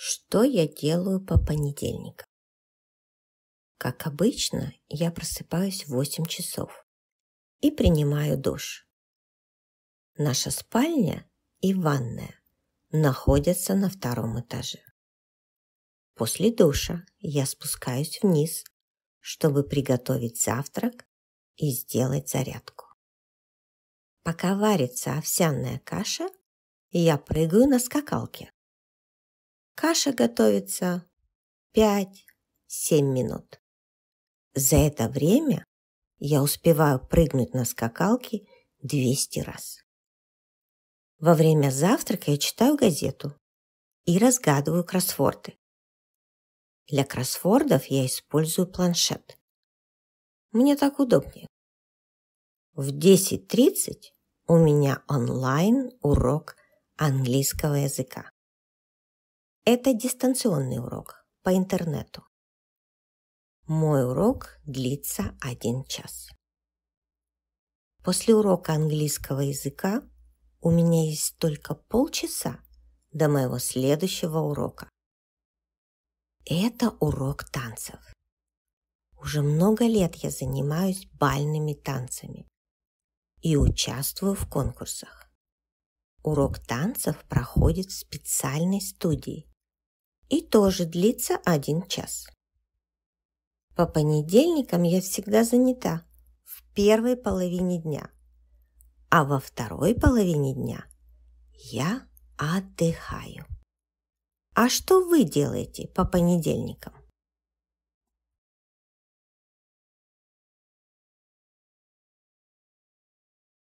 Что я делаю по понедельникам? Как обычно, я просыпаюсь в 8 часов и принимаю душ. Наша спальня и ванная находятся на втором этаже. После душа я спускаюсь вниз, чтобы приготовить завтрак и сделать зарядку. Пока варится овсяная каша, я прыгаю на скакалке Каша готовится 5-7 минут. За это время я успеваю прыгнуть на скакалке 200 раз. Во время завтрака я читаю газету и разгадываю кроссворды. Для кроссвордов я использую планшет. Мне так удобнее. В 10.30 у меня онлайн урок английского языка. Это дистанционный урок по интернету. Мой урок длится один час. После урока английского языка у меня есть только полчаса до моего следующего урока. Это урок танцев. Уже много лет я занимаюсь бальными танцами и участвую в конкурсах. Урок танцев проходит в специальной студии и тоже длится один час. По понедельникам я всегда занята в первой половине дня, а во второй половине дня я отдыхаю. А что вы делаете по понедельникам?